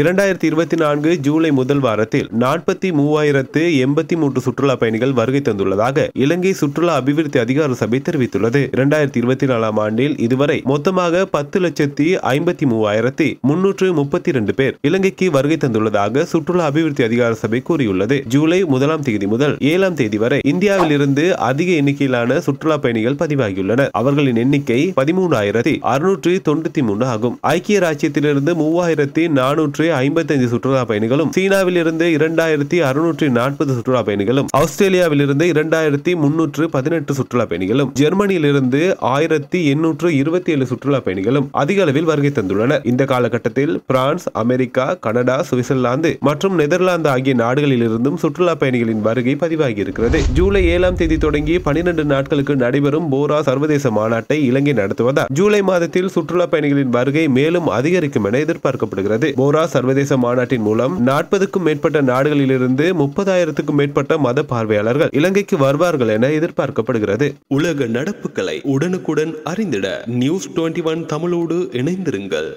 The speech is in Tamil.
இரண்டாயிரத்தி இருபத்தி நான்கு ஜூலை முதல் வாரத்தில் நாற்பத்தி மூவாயிரத்து எண்பத்தி மூன்று சுற்றுலா பயணிகள் வருகை தந்துள்ளதாக இலங்கை சுற்றுலா அபிவிருத்தி அதிகார சபை தெரிவித்துள்ளது இரண்டாயிரத்தி இருபத்தி நாலாம் ஆண்டில் இதுவரை மொத்தமாக பத்து லட்சத்தி ஐம்பத்தி மூவாயிரத்தி முன்னூற்று முப்பத்தி இரண்டு பேர் இலங்கைக்கு வருகை தந்துள்ளதாக சுற்றுலா அபிவிருத்தி அதிகார சபை கூறியுள்ளது ஜூலை முதலாம் தேதி முதல் ஏழாம் தேதி வரை இந்தியாவில் இருந்து அதிக எண்ணிக்கையிலான சுற்றுலா பயணிகள் பதிவாகியுள்ளனர் அவர்களின் எண்ணிக்கை பதிமூணாயிரத்தி அறுநூற்றி தொண்ணூத்தி மூணு ஆகும் ஐக்கிய ராஜ்யத்திலிருந்து மூவாயிரத்தி நானூற்று இருந்து சுற்றுலா பயணிகளும் சீனாவில் இருந்து இரண்டாயிரத்தி அறுநூற்றி நாற்பது சுற்றுலா பயணிகளும் ஆஸ்திரேலியாவில் இருந்து இரண்டாயிரத்தி முன்னூற்று பதினெட்டு சுற்றுலா பயணிகளும் ஜெர்மனியிலிருந்து ஆயிரத்தி எண்ணூற்று இருபத்தி ஏழு சுற்றுலா பயணிகளும் அதிக அளவில் வருகை தந்துள்ளனர் இந்த காலகட்டத்தில் பிரான்ஸ் அமெரிக்கா கனடா சுவிட்சர்லாந்து மற்றும் நெதர்லாந்து ஆகிய நாடுகளில் இருந்தும் சுற்றுலா பயணிகளின் வருகை பதிவாகி இருக்கிறது ஜூலை ஏழாம் தேதி தொடங்கி பனிரெண்டு நாட்களுக்கு நடைபெறும் போரா சர்வதேச மாநாட்டை இலங்கை நடத்துவதால் ஜூலை மாதத்தில் சுற்றுலா பயணிகளின் வருகை மேலும் அதிகரிக்கும் என எதிர்பார்க்கப்படுகிறது போரா சர்வதேச மாநாட்டின் மூலம் நாற்பதுக்கும் மேற்பட்ட நாடுகளிலிருந்து முப்பதாயிரத்துக்கும் மேற்பட்ட மத பார்வையாளர்கள் இலங்கைக்கு வருவார்கள் என எதிர்பார்க்கப்படுகிறது உலக நடப்புகளை உடனுக்குடன் அறிந்திட நியூஸ் டுவெண்ட்டி ஒன் தமிழோடு இணைந்திருங்கள்